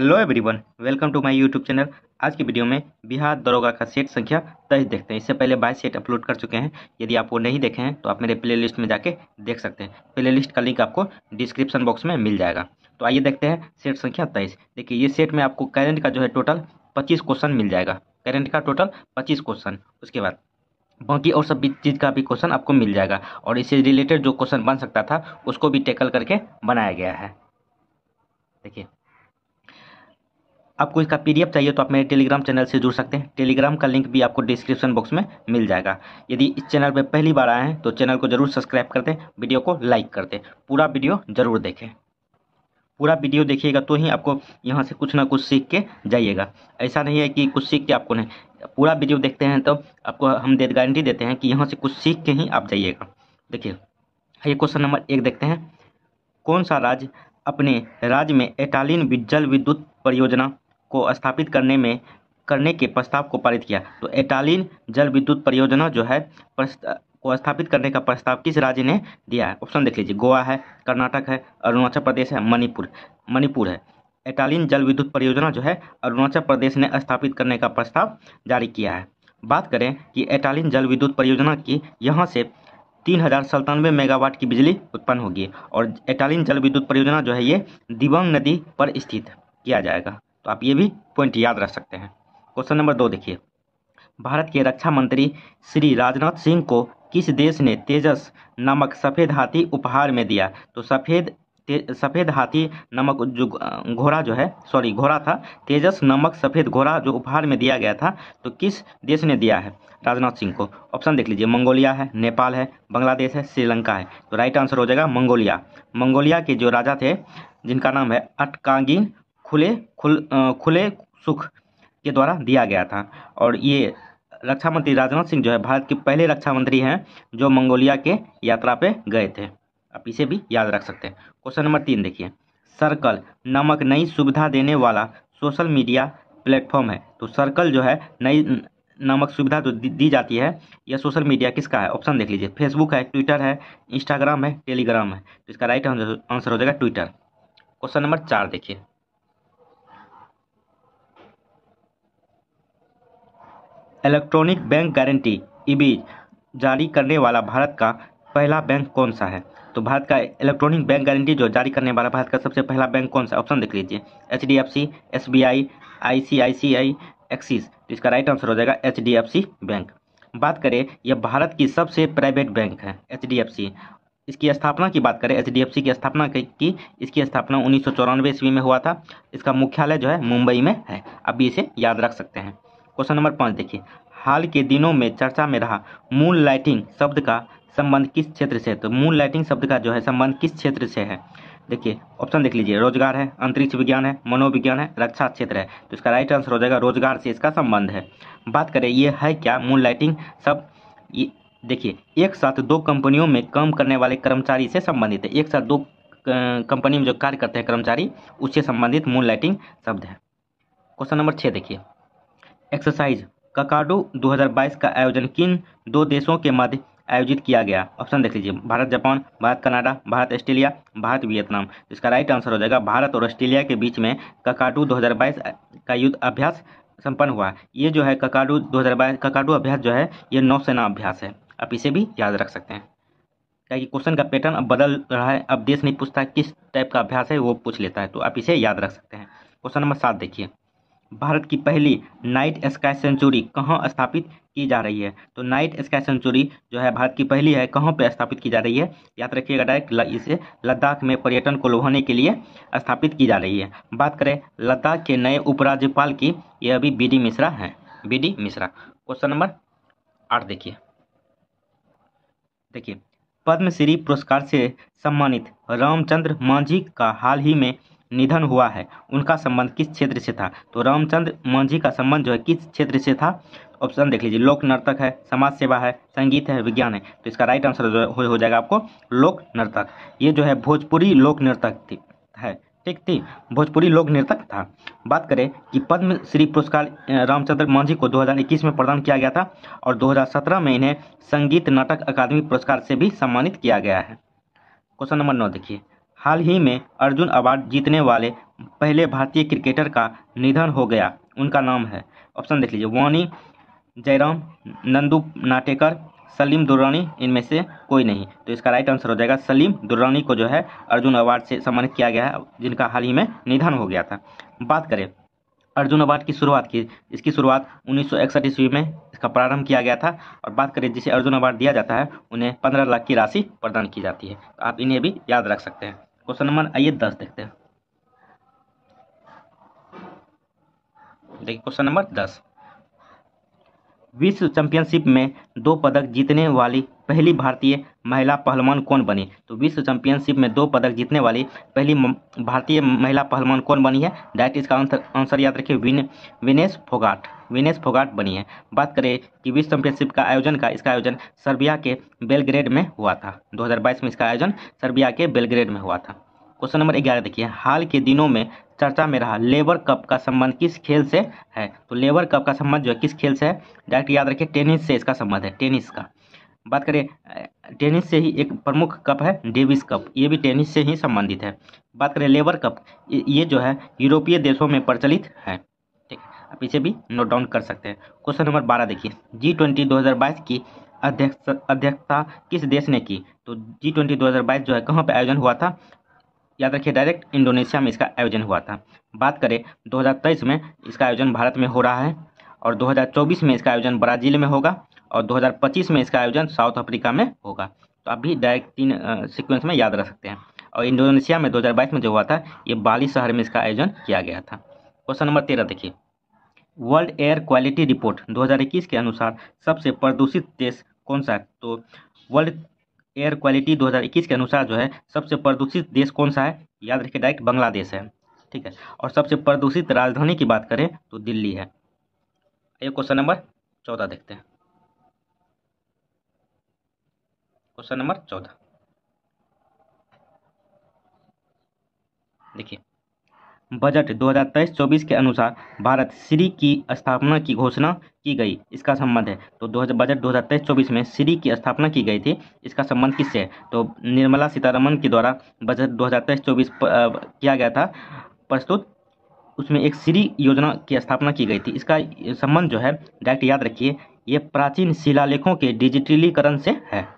hello everyone welcome to my YouTube channel आज की video में बिहार दरोगा का सेट संख्या तेईस देखते हैं इससे पहले बाईस सेट अपलोड कर चुके हैं यदि आप वो नहीं देखे हैं तो आप मेरे प्लेलिस्ट में जाके देख सकते हैं प्लेलिस्ट का लिंक आपको डिस्क्रिप्शन बॉक्स में मिल जाएगा तो आइए देखते हैं सेट संख्या तेईस देखिए ये सेट में आपको करेंट का जो है टोटल पच्चीस क्वेश्चन मिल जाएगा करेंट का टोटल पच्चीस क्वेश्चन उसके बाद बाकी और सभी चीज़ का भी क्वेश्चन आपको मिल जाएगा और इससे रिलेटेड जो क्वेश्चन बन सकता था उसको भी टेकल करके बनाया गया है देखिए आपको इसका पी चाहिए तो आप मेरे टेलीग्राम चैनल से जुड़ सकते हैं टेलीग्राम का लिंक भी आपको डिस्क्रिप्शन बॉक्स में मिल जाएगा यदि इस चैनल पर पहली बार आए हैं तो चैनल को जरूर सब्सक्राइब कर दें वीडियो को लाइक कर दें पूरा वीडियो जरूर देखें पूरा वीडियो देखिएगा तो ही आपको यहाँ से कुछ ना कुछ सीख के जाइएगा ऐसा नहीं है कि कुछ सीख के आपको नहीं पूरा वीडियो देखते हैं तो आपको हम दे गारंटी देते हैं कि यहाँ से कुछ सीख के ही आप जाइएगा देखिए ये क्वेश्चन नंबर एक देखते हैं कौन सा राज्य अपने राज्य में एटालिन जल विद्युत परियोजना को स्थापित करने में करने के प्रस्ताव को पारित किया तो एटालिन जल विद्युत परियोजना जो है को स्थापित करने का प्रस्ताव किस राज्य ने दिया है ऑप्शन देख लीजिए गोवा है कर्नाटक है अरुणाचल प्रदेश है मणिपुर मणिपुर है एटालिन जल विद्युत परियोजना जो है अरुणाचल प्रदेश ने स्थापित करने का प्रस्ताव जारी किया है बात करें कि एटालिन जल विद्युत परियोजना की यहाँ से तीन हज़ार सत्तानवे मेगावाट की बिजली उत्पन्न होगी और एटालिन जल विद्युत परियोजना जो है ये दिबंग नदी पर स्थित किया जाएगा आप ये भी पॉइंट याद रख सकते हैं क्वेश्चन नंबर दो देखिए भारत के रक्षा मंत्री श्री राजनाथ सिंह को किस देश ने तेजस नामक सफ़ेद हाथी उपहार में दिया तो सफ़ेद सफ़ेद हाथी नमक जो घोड़ा जो है सॉरी घोड़ा था तेजस नमक सफ़ेद घोड़ा जो उपहार में दिया गया था तो किस देश ने दिया है राजनाथ सिंह को ऑप्शन देख लीजिए मंगोलिया है नेपाल है बांग्लादेश है श्रीलंका है तो राइट आंसर हो जाएगा मंगोलिया मंगोलिया के जो राजा थे जिनका नाम है अटकांगिन खुले खुल खुले सुख के द्वारा दिया गया था और ये रक्षा मंत्री राजनाथ सिंह जो है भारत के पहले रक्षा मंत्री हैं जो मंगोलिया के यात्रा पे गए थे आप इसे भी याद रख सकते हैं क्वेश्चन नंबर तीन देखिए सर्कल नामक नई सुविधा देने वाला सोशल मीडिया प्लेटफॉर्म है तो सर्कल जो है नई नामक सुविधा जो दी जाती है यह सोशल मीडिया किसका है ऑप्शन देख लीजिए फेसबुक है ट्विटर है इंस्टाग्राम है टेलीग्राम है तो इसका राइट आंसर हो जाएगा ट्विटर क्वेश्चन नंबर चार देखिए इलेक्ट्रॉनिक बैंक गारंटी ईबीज जारी करने वाला भारत का पहला बैंक कौन सा है तो भारत का इलेक्ट्रॉनिक बैंक गारंटी जो जारी करने वाला भारत का सबसे पहला बैंक कौन सा ऑप्शन देख लीजिए H D F C S B I I C I C I Axis तो इसका राइट आंसर हो जाएगा H D F C bank बात करें यह भारत की सबसे प्राइवेट बैंक है एच डी एफ सी इसकी स्थापना की बात करें एच डी एफ सी की स्थापना की इसकी स्थापना उन्नीस सौ ईस्वी में हुआ था इसका मुख्यालय जो है मुंबई में है अभी इसे याद रख सकते हैं क्वेश्चन नंबर पाँच देखिए हाल के दिनों में चर्चा में रहा मून लाइटिंग शब्द का संबंध किस क्षेत्र से तो मून लाइटिंग शब्द का जो है संबंध किस क्षेत्र से है देखिए ऑप्शन देख लीजिए रोजगार है अंतरिक्ष विज्ञान है मनोविज्ञान है रक्षा क्षेत्र है तो इसका राइट आंसर हो जाएगा रोजगार से इसका संबंध है बात करें ये है क्या मून लाइटिंग सब देखिए एक साथ दो कंपनियों में काम करने वाले कर्मचारी से संबंधित है एक साथ दो कंपनी में जो कार्य करते हैं कर्मचारी उससे संबंधित मून लाइटिंग शब्द है क्वेश्चन नंबर छः देखिए एक्सरसाइज ककाडो 2022 का आयोजन किन दो देशों के मध्य आयोजित किया गया ऑप्शन देख लीजिए Bharat Japan Bharat Canada Bharat Australia Bharat Vietnam इसका राइट आंसर हो जाएगा भारत और ऑस्ट्रेलिया के बीच में ककाडू 2022 का युद्ध अभ्यास संपन्न हुआ ये जो है ककाडू 2022 ककाडू अभ्यास जो है ये नौसेना अभ्यास है आप इसे भी याद रख सकते हैं क्या क्वेश्चन का पैटर्न अब बदल रहा है अब देश नहीं पूछता किस टाइप का अभ्यास है वो पूछ लेता है तो आप इसे याद रख सकते हैं क्वेश्चन नंबर सात देखिए भारत की पहली नाइट स्काई सेंचुरी कहाँ स्थापित की जा रही है तो नाइट स्काई सेंचुरी जो है भारत की पहली है कहाँ पर स्थापित की जा रही है याद रखिएगा डायरेक्ट इसे लद्दाख में पर्यटन को लुभाने के लिए स्थापित की जा रही है बात करें लद्दाख के नए उपराज्यपाल की यह अभी बी डी मिश्रा हैं B D Mishra question number आठ देखिए देखिए पद्मश्री पुरस्कार से सम्मानित रामचंद्र मांझी का हाल ही में निधन हुआ है उनका संबंध किस क्षेत्र से था तो रामचंद्र मांझी का संबंध जो है किस क्षेत्र से था ऑप्शन देख लीजिए लोक नर्तक है समाज सेवा है संगीत है विज्ञान है तो इसका राइट आंसर हो, हो जाएगा आपको लोक नर्तक ये जो है भोजपुरी लोक नर्तक थी है ठीक थी भोजपुरी लोक नर्तक था बात करें कि पद्मश्री पुरस्कार रामचंद्र मांझी को 2021 में प्रदान किया गया था और 2017 में इन्हें संगीत नाटक अकादमी पुरस्कार से भी सम्मानित किया गया है क्वेश्चन नंबर नौ देखिए हाल ही में अर्जुन अवार्ड जीतने वाले पहले भारतीय क्रिकेटर का निधन हो गया उनका नाम है ऑप्शन देख लीजिए वानी जयराम नंदू नाटेकर सलीम दुर्रानी इनमें से कोई नहीं तो इसका राइट आंसर हो जाएगा सलीम दुर्रानी को जो है अर्जुन अवार्ड से सम्मानित किया गया है जिनका हाल ही में निधन हो गया था बात करें अर्जुन अवार्ड की शुरुआत की इसकी शुरुआत उन्नीस ईस्वी में इसका प्रारंभ किया गया था और बात करें जिसे अर्जुन अवार्ड दिया जाता है उन्हें पंद्रह लाख की राशि प्रदान की जाती है तो आप इन्हें भी याद रख सकते हैं क्वेश्चन नंबर आइए दस देखते हैं देखिए क्वेश्चन नंबर दस विश्व चैंपियनशिप में दो पदक जीतने वाली पहली भारतीय महिला पहलवान कौन बनी तो विश्व चैंपियनशिप में दो पदक जीतने वाली पहली भारतीय महिला पहलवान कौन बनी है डायरेक्ट इसका आंसर याद रखिए विन विनेश फोगाट विनेश फोगाट बनी है बात करें कि विश्व चैंपियनशिप का आयोजन का इसका आयोजन सर्बिया के बेलग्रेड में हुआ था दो में इसका आयोजन सर्बिया के बेलग्रेड में हुआ था क्वेश्चन नंबर ग्यारह देखिए हाल के दिनों में चर्चा में रहा लेबर कप का संबंध किस खेल से है तो लेबर कप का संबंध जो है किस खेल से है डायरेक्ट याद रखिए टेनिस से इसका संबंध है टेनिस का बात करें टेनिस से ही एक प्रमुख कप है डेविस कप ये भी टेनिस से ही संबंधित है बात करें लेबर कप ये जो है यूरोपीय देशों में प्रचलित है ठीक आप इसे भी नोट डाउन कर सकते हैं क्वेश्चन नंबर बारह देखिए जी ट्वेंटी दो हज़ार बाईस की अध्यक्ष अध्यक्षता किस देश ने की तो जी ट्वेंटी दो हज़ार बाईस जो है कहाँ पर आयोजन हुआ था याद रखिए डायरेक्ट इंडोनेशिया में इसका आयोजन हुआ था बात करें 2023 में इसका आयोजन भारत में हो रहा है और 2024 में इसका आयोजन ब्राज़ील में होगा और 2025 में इसका आयोजन साउथ अफ्रीका में होगा तो आप भी डायरेक्ट तीन सिक्वेंस में याद रख सकते हैं और इंडोनेशिया में 2022 में जो हुआ था ये बाली शहर में इसका आयोजन किया गया था क्वेश्चन नंबर तेरह देखिए वर्ल्ड एयर क्वालिटी रिपोर्ट 2021 के अनुसार सबसे प्रदूषित देश कौन सा है तो वर्ल्ड एयर क्वालिटी 2021 के अनुसार जो है सबसे प्रदूषित देश कौन सा है याद रखिए डायरेक्ट बांग्लादेश है ठीक है और सबसे प्रदूषित राजधानी की बात करें तो दिल्ली है ये क्वेश्चन नंबर चौदह देखते हैं क्वेश्चन नंबर चौदह देखिए बजट 2023-24 के अनुसार भारत श्री की स्थापना की घोषणा की गई इसका संबंध है तो दो बजट 2023-24 में श्री की स्थापना की गई थी इसका संबंध किससे है तो निर्मला सीतारमन के द्वारा बजट 2023-24 किया गया था प्रस्तुत उसमें एक श्री योजना की स्थापना की गई थी इसका संबंध जो है डायरेक्ट याद रखिए ये प्राचीन शिलालेखों के डिजिटलीकरण से है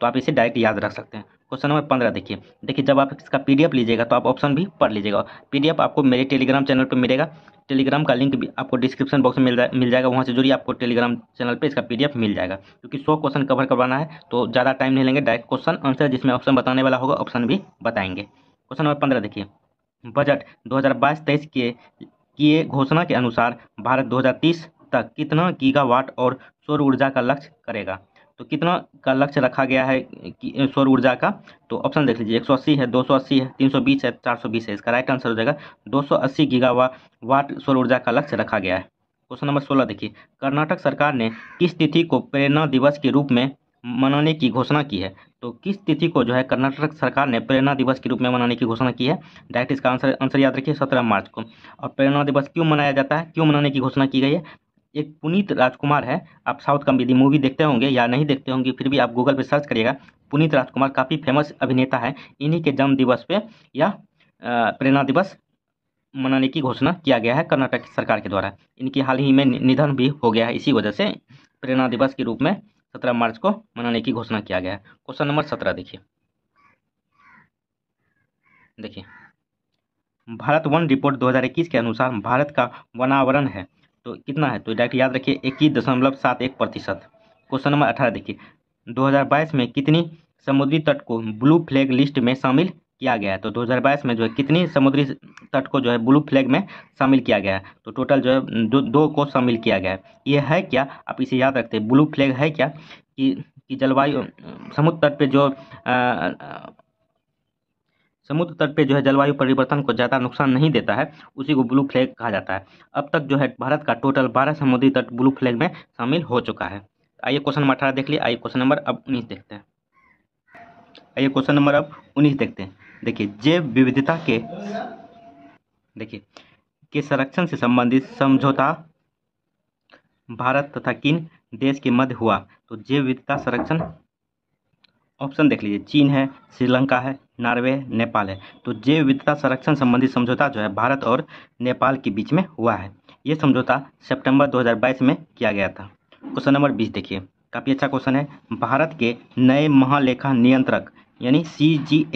तो आप इसे डायरेक्ट याद रख सकते हैं क्वेश्चन नंबर पंद्रह देखिए देखिए जब आप इसका पीडीएफ लीजिएगा तो आप ऑप्शन भी पढ़ लीजिएगा पीडीएफ आपको मेरे टेलीग्राम चैनल पर मिलेगा टेलीग्राम का लिंक भी आपको डिस्क्रिप्शन बॉक्स में मिल, जा, मिल जाएगा वहाँ से जुड़िए आपको टेलीग्राम चैनल पर इसका पीडीएफ मिल जाएगा क्योंकि सौ क्वेश्चन कवर करवाना है तो ज़्यादा टाइम नहीं लेंगे डायरेक्ट क्वेश्चन आंसर जिसमें ऑप्शन बताने वाला होगा ऑप्शन भी बताएंगे क्वेश्चन नंबर पंद्रह देखिए बजट दो हज़ार के किए घोषणा के अनुसार भारत दो तक कितना गीगावाट और सौर ऊर्जा का लक्ष्य करेगा तो कितना का लक्ष्य रखा गया है सौर ऊर्जा का तो ऑप्शन देख लीजिए 180 है 280 है 320 है 420 है इसका राइट आंसर हो जाएगा 280 गीगावाट वाट सौर ऊर्जा का लक्ष्य रखा गया है क्वेश्चन नंबर सोलह देखिए कर्नाटक सरकार ने किस तिथि को प्रेरणा दिवस के रूप में मनाने की घोषणा की है तो किस तिथि को जो है कर्नाटक सरकार ने प्रेरणा दिवस के रूप में मनाने की घोषणा की है डायरेक्ट इसका आंसर आंसर याद रखिए सत्रह मार्च को और प्रेरणा दिवस क्यों मनाया जाता है क्यों मनाने की घोषणा की गई है एक पुनीत राजकुमार है आप साउथ का मूवी देखते होंगे या नहीं देखते होंगे फिर भी आप गूगल पर सर्च करिएगा पुनीत राजकुमार काफ़ी फेमस अभिनेता है इन्हीं के जन्म दिवस पे या प्रेरणा दिवस मनाने की घोषणा किया गया है कर्नाटक सरकार के द्वारा इनकी हाल ही में निधन भी हो गया है इसी वजह से प्रेरणा दिवस के रूप में सत्रह मार्च को मनाने की घोषणा किया गया है क्वेश्चन नंबर सत्रह देखिए देखिए भारत वन रिपोर्ट 2021 के अनुसार भारत का वनावरण है तो कितना है तो डायरेक्ट याद रखिए इक्कीस दशमलव सात एक प्रतिशत क्वेश्चन नंबर अठारह देखिए 2022 में कितनी समुद्री तट को ब्लू फ्लैग लिस्ट में शामिल किया गया है तो 2022 में जो है कितनी समुद्री तट को जो है ब्लू फ्लैग में शामिल किया गया है तो टोटल जो है दो, दो को शामिल किया गया है ये है क्या आप इसे याद रखते हैं ब्लू फ्लैग है क्या कि कि जलवायु समुद्र तट पे जो समुद्र तट पे जो है जलवायु परिवर्तन को ज़्यादा नुकसान नहीं देता है उसी को ब्लू फ्लैग कहा जाता है अब तक जो है भारत का टोटल बारह समुद्री तट ब्लू फ्लैग में शामिल हो चुका है आइए क्वेश्चन नंबर अठारह देख लिए आइए क्वेश्चन नंबर अब उन्नीस देखते हैं आइए क्वेश्चन नंबर अब उन्नीस देखते हैं देखिए जैव विविधता के देखिए के संरक्षण से संबंधित समझौता भारत तथा किन देश के मध्य हुआ तो जैव विविधता संरक्षण ऑप्शन देख लीजिए चीन है श्रीलंका है नॉर्वे नेपाल है तो जैव विविधता संरक्षण संबंधी समझौता जो है भारत और नेपाल के बीच में हुआ है ये समझौता सितंबर 2022 में किया गया था क्वेश्चन नंबर 20 देखिए काफ़ी अच्छा क्वेश्चन है भारत के नए महालेखा नियंत्रक यानी सी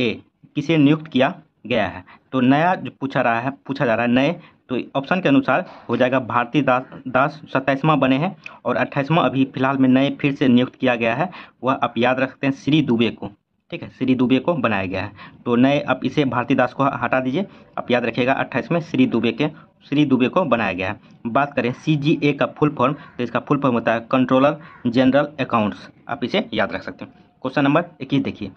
किसे नियुक्त किया गया है तो नया जो पूछा रहा है पूछा जा रहा है नए तो ऑप्शन के अनुसार हो जाएगा भारती दास दास सत्ताईसवां बने हैं और अट्ठाईसवां अभी फिलहाल में नए फिर से नियुक्त किया गया है वह आप याद रखते हैं श्री दुबे को ठीक है श्री दुबे को बनाया गया है तो नए आप इसे भारती दास को हटा दीजिए आप याद रखिएगा अट्ठाईस में श्री दुबे के श्री दुबे को बनाया गया है बात करें सी जी ए का फुल फॉर्म तो इसका फुल फॉर्म होता है कंट्रोलर जनरल अकाउंट्स आप इसे याद रख सकते हैं क्वेश्चन नंबर इक्कीस देखिए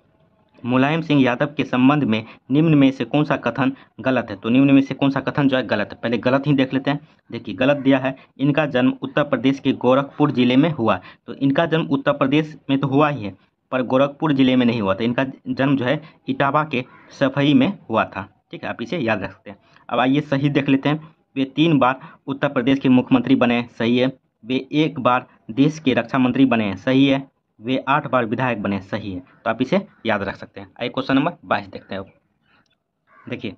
मुलायम सिंह यादव के संबंध में निम्न में से कौन सा कथन गलत है तो निम्न में से कौन सा कथन जो है गलत है पहले गलत ही देख लेते हैं देखिए गलत दिया है इनका जन्म उत्तर प्रदेश के गोरखपुर जिले में हुआ तो इनका जन्म उत्तर प्रदेश में तो हुआ ही है पर गोरखपुर जिले में नहीं हुआ था इनका जन्म जो है इटावा के सफई में हुआ था ठीक है आप इसे याद रख सकते हैं अब आइए सही देख लेते हैं वे तीन बार उत्तर प्रदेश के मुख्यमंत्री बने सही है वे एक बार देश के रक्षा मंत्री बने सही है वे आठ बार विधायक बने सही है तो आप इसे याद रख सकते हैं आइए क्वेश्चन नंबर बाईस देखते हैं देखिए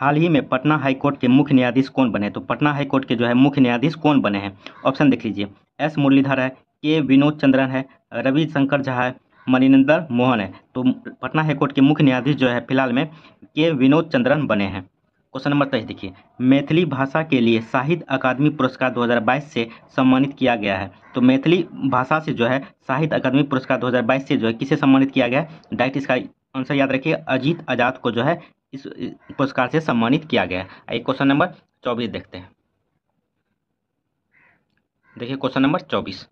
हाल ही में पटना हाईकोर्ट के मुख्य न्यायाधीश कौन बने तो पटना हाईकोर्ट के जो है मुख्य न्यायाधीश कौन बने हैं ऑप्शन देख लीजिए एस मुरलीधर है के विनोद चंद्रन है रवि शंकर झा है मनिंदर मोहन है तो पटना हाईकोर्ट के मुख्य न्यायाधीश जो है फिलहाल में के विनोद चंद्रन बने हैं क्वेश्चन नंबर तेईस देखिए मैथिली भाषा के लिए साहित्य अकादमी पुरस्कार 2022 से सम्मानित किया गया है तो मैथिली भाषा से जो है साहित्य अकादमी पुरस्कार 2022 से जो है किसे सम्मानित किया गया है डायरेक्ट इसका आंसर याद रखिए अजीत आजाद को जो है इस पुरस्कार से सम्मानित किया गया है एक क्वेश्चन नंबर चौबीस देखते हैं देखिए क्वेश्चन नंबर चौबीस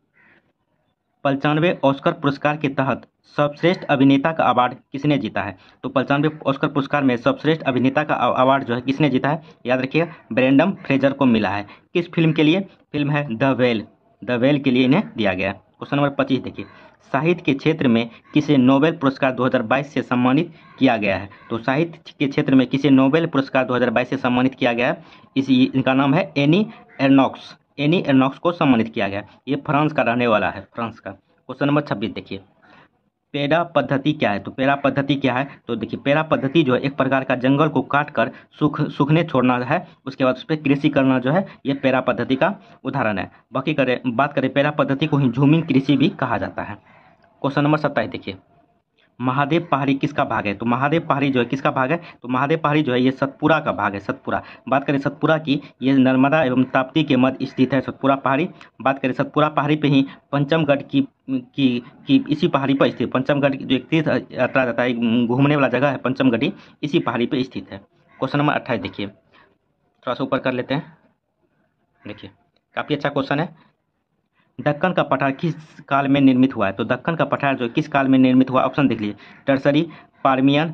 पंचानवे ऑस्कर पुरस्कार के तहत सर्वश्रेष्ठ अभिनेता का अवार्ड किसने जीता है तो पचानवे ऑस्कर पुरस्कार में सर्वश्रेष्ठ अभिनेता का अवार्ड जो है किसने जीता है याद रखिएगा ब्रेंडम फ्रेजर को मिला है किस फिल्म के लिए फिल्म है द वेल द वेल के लिए इन्हें दिया गया है क्वेश्चन नंबर पच्चीस देखिए साहित्य के क्षेत्र में किसे नोबेल पुरस्कार 2022 से सम्मानित किया गया है तो साहित्य के क्षेत्र में किसे नोबेल पुरस्कार 2022 से सम्मानित किया गया है इस इनका नाम है एनी एर्नॉक्स एनी एर्नॉक्स को सम्मानित किया गया ये फ्रांस का रहने वाला है फ्रांस का क्वेश्चन नंबर छब्बीस देखिए पेड़ा पद्धति क्या है तो पेड़ा पद्धति क्या है तो देखिए पेड़ा पद्धति जो है एक प्रकार का जंगल को काट कर सूख सूखने छोड़ना है उसके बाद उस पर कृषि करना जो है ये पेड़ा पद्धति का उदाहरण है बाकी करें बात करें पेड़ा पद्धति को ही झूमिंग कृषि भी कहा जाता है क्वेश्चन नंबर सत्ताईस देखिए महादेव पहाड़ी किसका भाग है तो महादेव पहाड़ी जो है किसका भाग है तो महादेव पहाड़ी जो है ये सतपुरा का भाग है सतपुरा बात करें सतपुरा की ये नर्मदा एवं ताप्ती के मध्य स्थित है सतपुरा पहाड़ी बात करें सतपुरा पहाड़ी पे ही पंचमगढ़ की की की इसी पहाड़ी पर स्थित पंचमगढ़ जो एक तीर्थ यात्रा जाता है घूमने वाला जगह है पंचमगढ़ी इसी पहाड़ी पर स्थित है क्वेश्चन नंबर अट्ठाईस देखिए थोड़ा सा ऊपर कर लेते हैं देखिए काफ़ी अच्छा क्वेश्चन है दक्कन का पठार किस काल में निर्मित हुआ है तो दक्कन का पठार जो किस काल में निर्मित हुआ ऑप्शन देख लीजिए टर्सरी पार्मियन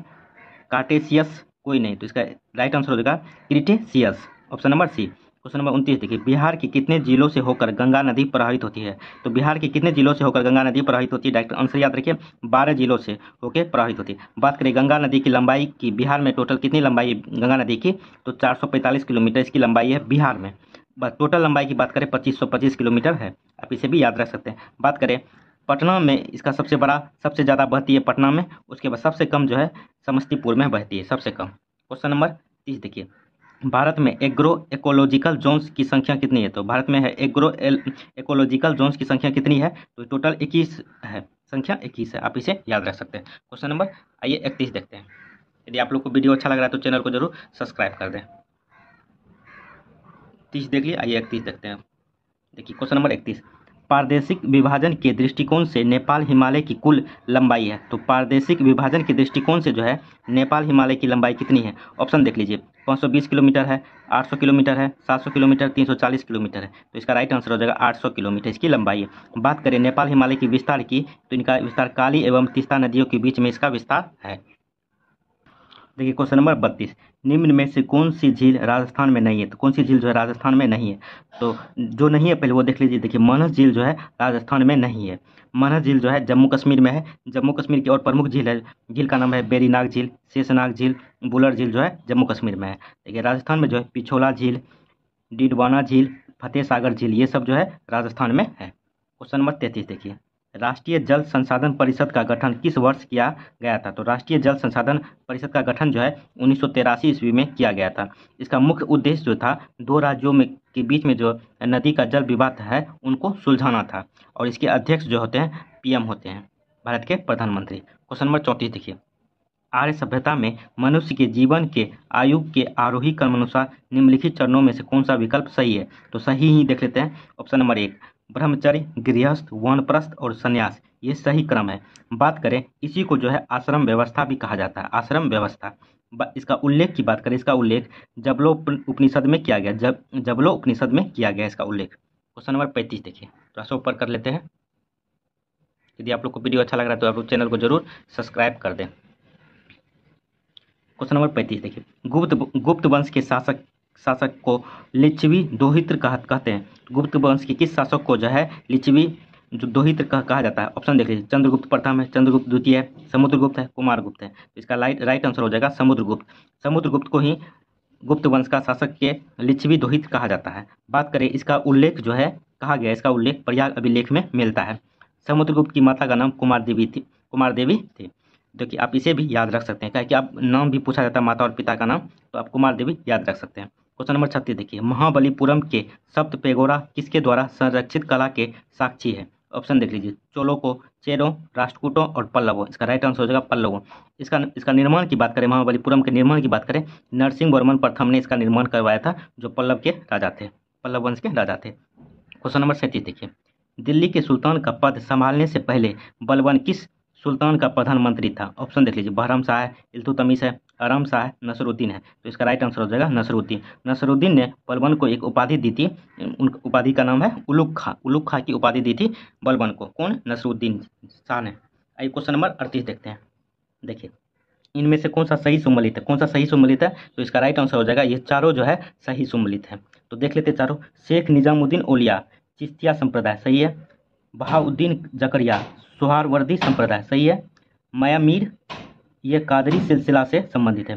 कार्टेशियस कोई नहीं तो इसका राइट आंसर हो जाएगा cretaceous option number C question number उनतीस देखिए बिहार के कितने जिलों से होकर गंगा नदी प्रवाहित होती है तो बिहार के कितने जिलों से होकर गंगा नदी प्रवाहित होती है डायरेक्ट आंसर याद रखिए बारह जिलों से होकर प्रवाहित होती है बात करें गंगा नदी की लंबाई की बिहार में टोटल कितनी लंबाई गंगा नदी की तो चार किलोमीटर इसकी लंबाई है बिहार में टोटल लंबाई की बात करें पच्चीस पच्चीस किलोमीटर है आप इसे भी याद रख सकते हैं बात करें पटना में इसका सबसे बड़ा सबसे ज़्यादा बहती है पटना में उसके बाद सबसे कम जो है समस्तीपुर में बहती है सबसे कम क्वेश्चन नंबर तीस देखिए भारत में एग्रो एकोलॉजिकल जोन्स की संख्या कितनी है तो भारत में है एग्रो एकोलॉजिकल जोन्स की संख्या कितनी है तो टोटल इक्कीस है संख्या इक्कीस है आप इसे याद रख सकते हैं क्वेश्चन नंबर आइए इकतीस देखते हैं यदि आप लोग को वीडियो अच्छा लग रहा है तो चैनल को जरूर सब्सक्राइब कर दें तीस देख लिया आइए इकतीस देखते हैं देखिए क्वेश्चन नंबर इकतीस पारदेशिक विभाजन के दृष्टिकोण से नेपाल हिमालय की कुल लंबाई है तो पारदेशिक विभाजन के दृष्टिकोण से जो है नेपाल हिमालय की लंबाई कितनी है ऑप्शन देख लीजिए 520 किलोमीटर है 800 किलोमीटर है 700 किलोमीटर 340 किलोमीटर है तो इसका राइट आंसर हो जाएगा 800 किलोमीटर इसकी लंबाई है बात करें नेपाल हिमालय की विस्तार की तो इनका विस्तार काली एवं तीस्ता नदियों के बीच में इसका विस्तार है देखिए क्वेश्चन नंबर बत्तीस निम्न में से कौन सी झील राजस्थान में नहीं है तो कौन सी झील जो है राजस्थान में नहीं है तो जो नहीं है पहले वो देख लीजिए देखिए मनस झील जो है राजस्थान में नहीं है मनस झील जो है जम्मू कश्मीर में है जम्मू कश्मीर की और प्रमुख झील है झील का नाम है बेरीनाग झील शेषनाग झील बुलर झील जो है जम्मू कश्मीर में है देखिए राजस्थान में जो है पिछोला झील डिडवाना झील फतेह सागर झील ये सब जो है राजस्थान में है क्वेश्चन नंबर तैंतीस देखिए राष्ट्रीय जल संसाधन परिषद का गठन किस वर्ष किया गया था तो राष्ट्रीय जल संसाधन परिषद का गठन जो है उन्नीस ईस्वी में किया गया था इसका मुख्य उद्देश्य जो था दो राज्यों में के बीच में जो नदी का जल विवाद है उनको सुलझाना था और इसके अध्यक्ष जो होते हैं पीएम होते हैं भारत के प्रधानमंत्री क्वेश्चन नंबर चौंतीस देखिए आर्य सभ्यता में मनुष्य के जीवन के आयु के आरोही क्रमानुसार निम्नलिखित चरणों में से कौन सा विकल्प सही है तो सही ही देख लेते हैं ऑप्शन नंबर एक ब्रह्मचर्य गृहस्थ वनप्रस्थ और सन्यास ये सही क्रम है बात करें इसी को जो है आश्रम व्यवस्था भी कहा जाता है आश्रम व्यवस्था इसका उल्लेख की बात करें इसका उल्लेख जबलो उपनिषद में किया गया जब जबलो उपनिषद में किया गया इसका उल्लेख क्वेश्चन नंबर पैंतीस देखिए थोड़ा सा ऊपर कर लेते हैं यदि आप लोग को वीडियो अच्छा लग रहा है तो आप लोग चैनल को जरूर सब्सक्राइब कर दें क्वेश्चन नंबर पैंतीस देखिए गुप्त गुप्त वंश के शासक शासक को लिच्छवी दोहित्र कहते हैं गुप्त वंश के किस शासक को जो है लिच्छवी जो दोहित्र कह, कहा जाता है ऑप्शन देख लीजिए चंद्रगुप्त प्रथम है चंद्रगुप्त द्वितीय है समुद्रगुप्त है कुमारगुप्त है तो इसका राइट राइट आंसर हो जाएगा समुद्रगुप्त समुद्रगुप्त को ही गुप्त वंश का शासक के लिच्छवी दोहित कहा जाता है बात करें इसका उल्लेख जो है कहा गया इसका उल्लेख प्रयाग अभिलेख में मिलता है समुद्रगुप्त की माता का नाम कुमार देवी थी कुमार देवी थी जो कि आप इसे भी याद रख सकते हैं क्या कि आप नाम भी पूछा जाता है माता और पिता का नाम तो आप कुमार देवी याद रख सकते हैं क्वेश्चन नंबर छत्तीस देखिए महाबलीपुरम के सप्त पेगोरा किसके द्वारा संरक्षित कला के साक्षी है ऑप्शन देख लीजिए चोलों को चेरों राष्ट्रकूटों और पल्लवों इसका राइट आंसर हो जाएगा पल्लवों इसका इसका निर्माण की बात करें महाबलीपुरम के निर्माण की बात करें नरसिंह वर्मन प्रथम ने इसका निर्माण करवाया था जो पल्लव के राजा थे पल्लव वंश के राजा थे क्वेश्चन नंबर सैंतीस देखिए दिल्ली के सुल्तान का पद संभालने से पहले बलवन किस सुल्तान का प्रधानमंत्री था ऑप्शन देख लीजिए बहरम शाह है इल्तु है आराम शाह है नसरुद्दीन है तो इसका राइट आंसर हो जाएगा नसरुद्दीन नसरुद्दीन ने बलबन को एक उपाधि दी थी उन उपाधि का नाम है उलुक खा उलुक खां की उपाधि दी थी बलबन को कौन नसरुद्दीन शाह ने आइए क्वेश्चन नंबर अड़तीस देखते हैं देखिए इनमें से कौन सा सही सुमलित है कौन सा सही सुमलित है तो इसका राइट आंसर हो जाएगा ये चारों जो है सही सुमलित है तो देख लेते चारों शेख निजामुद्दीन ओलिया चिश्तिया संप्रदाय सही है बहाउद्दीन जकरिया सुहारवर्दी संप्रदाय सही है मयामीर यह कादरी सिलसिला से संबंधित है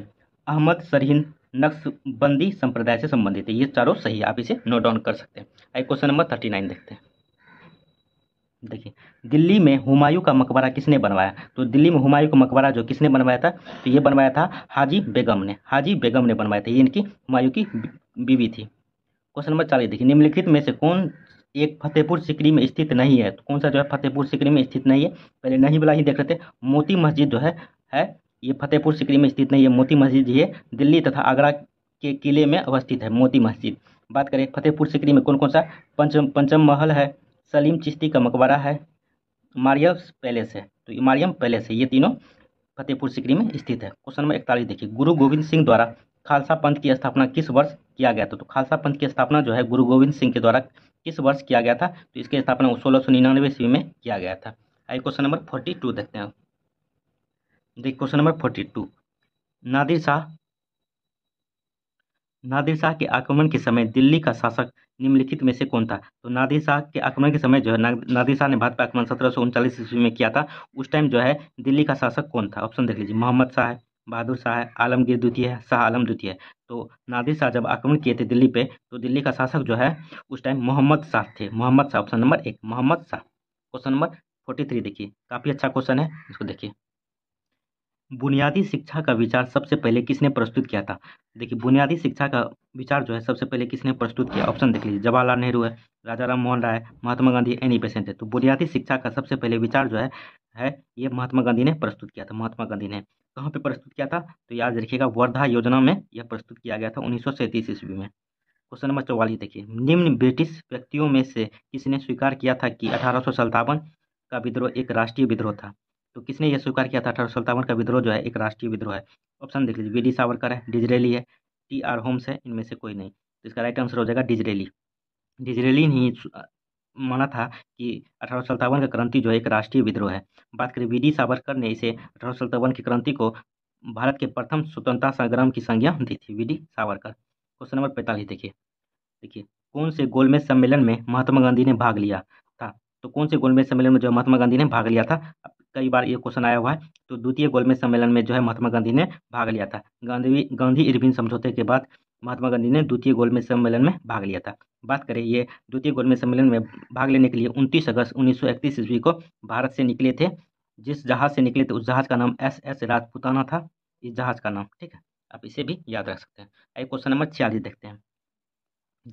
अहमद सरहिंद नक्सबंदी संप्रदाय से संबंधित है ये चारों सही है आप इसे नोट डाउन कर सकते हैं आई क्वेश्चन नंबर थर्टी नाइन देखते हैं देखिए दिल्ली में हुमायूं का मकबरा किसने बनवाया तो दिल्ली में हुमायूं का मकबरा जो किसने बनवाया था तो ये बनवाया था हाजी बेगम ने हाजी बेगम ने बनवाया था ये इनकी हुमायूं की बीवी थी क्वेश्चन नंबर चालीस देखिए निम्नलिखित में से कौन एक फतेहपुर सिकरी में स्थित नहीं है तो कौन सा जो है फतेहपुर सिकरी में स्थित नहीं है पहले नहीं वाला ही देख रहे थे मोती मस्जिद जो है है ये फतेहपुर सिकरी में स्थित नहीं है मोती मस्जिद ये दिल्ली तथा आगरा के किले में अवस्थित है मोती मस्जिद बात करें फतेहपुर सिकरी में कौन कौन सा पंचम पंचम महल है सलीम चिश्ती का मकबरा है मारियम पैलेस है तो ये मारियम पैलेस है ये तीनों फतेहपुर सिकरी में स्थित है क्वेश्चन नंबर इकतालीस देखिए गुरु गोविंद सिंह द्वारा खालसा पंथ की स्थापना किस वर्ष किया गया था तो खालसा पंथ की स्थापना जो है गुरु गोविंद सिंह के द्वारा किस वर्ष किया गया था तो इसकी स्थापना सोलह सौ निन्यानवे ईस्वी में किया गया था आइए क्वेश्चन नंबर फोर्टी टू देखते हैं देखिए question number forty two Nadir Shah Nadir Shah के आक्रमण के समय दिल्ली का शासक निम्नलिखित में से कौन था तो नादिर शाह के आक्रमण के समय जो है नादिर शाह ने भारत पर आक्रमण सत्रह सौ ईस्वी में किया था उस टाइम जो है दिल्ली का शासक कौन था ऑप्शन देख लीजिए मोहम्मद शाह है बहादुर शाह आलमगीर द्वितीय है शाह आलम द्वितीय तो नादिर शाह जब आक्रमण किए थे दिल्ली पे तो दिल्ली का शासक जो है उस टाइम मोहम्मद शाह थे मोहम्मद शाह ऑप्शन नंबर एक Mohammed Shah question number forty three देखिए काफ़ी अच्छा क्वेश्चन है इसको देखिए बुनियादी शिक्षा का विचार सबसे पहले किसने प्रस्तुत किया था देखिए बुनियादी शिक्षा का विचार जो है सबसे पहले किसने प्रस्तुत किया ऑप्शन देख लीजिए जवाहरलाल नेहरू है राजा राम मोहन राय महात्मा गांधी एनी पेशेंट है तो बुनियादी शिक्षा का सबसे पहले विचार जो है है ये महात्मा गांधी ने प्रस्तुत किया था महात्मा गांधी ने कहाँ पे प्रस्तुत किया था तो याद रखिएगा वर्धा योजना में यह प्रस्तुत किया गया था उन्नीस सौ ईस्वी में क्वेश्चन नंबर चौवालीस देखिए निम्न ब्रिटिश व्यक्तियों में से किसने स्वीकार किया था कि अठारह का विद्रोह एक राष्ट्रीय विद्रोह था तो किसने यह स्वीकार किया था अठारह का विद्रोह जो है एक राष्ट्रीय विद्रोह है ऑप्शन देख लीजिए वी सावरकर है डिजरेली है टी आर होम्स है इनमें से कोई नहीं तो इसका राइट आंसर हो जाएगा डिजरेली डिजरेली नहीं माना था कि अठारह सत्तावन का क्रांति जो है एक राष्ट्रीय विद्रोह है बात करें वी डी सावरकर ने इसे अठारह सत्तावन की क्रांति को भारत के प्रथम स्वतंत्रता संग्राम की संज्ञा दी थी V D Savarkar question number पैंतालीस देखिए देखिए कौन से गोलमेज सम्मेलन में महात्मा गांधी ने भाग लिया था तो कौन से गोलमेज सम्मेलन में जो महात्मा गांधी ने भाग लिया था कई बार ये क्वेश्चन आया हुआ है तो द्वितीय गोलमेज सम्मेलन में जो है महात्मा गांधी ने भाग लिया था गांधी गांधी इरविन समझौते के बाद महात्मा गांधी ने द्वितीय गोलमेज सम्मेलन में भाग लिया था बात करें ये द्वितीय गोलमेज सम्मेलन में भाग लेने के लिए 29 अगस्त 1931 ईस्वी को भारत से निकले थे जिस जहाज से निकले थे उस जहाज का नाम एस एस राजपुताना था इस जहाज का नाम ठीक है आप इसे भी याद रख सकते हैं आइए क्वेश्चन नंबर छियालीस देखते हैं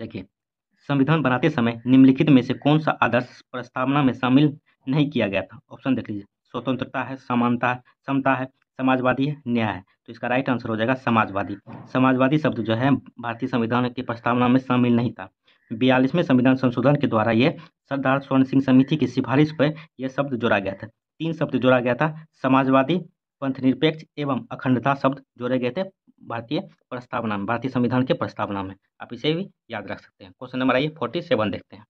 देखिए संविधान बनाते समय निम्नलिखित में से कौन सा आदर्श प्रस्तावना में शामिल नहीं किया गया था ऑप्शन देख लीजिए स्वतंत्रता है समानता है समता है समाजवादी है न्याय तो इसका राइट आंसर हो जाएगा समाजवादी समाजवादी शब्द जो है भारतीय संविधान की प्रस्तावना में शामिल नहीं था बयालीसवें संविधान संशोधन के द्वारा यह सरदार स्वर्ण सिंह समिति की सिफारिश पर यह शब्द जोड़ा गया था तीन शब्द जोड़ा गया था समाजवादी पंथ निरपेक्ष एवं अखंडता शब्द जोड़े गए थे भारतीय प्रस्तावना में भारतीय संविधान के प्रस्तावना में आप इसे भी याद रख सकते हैं क्वेश्चन नंबर आइए फोर्टी सेवन देखते हैं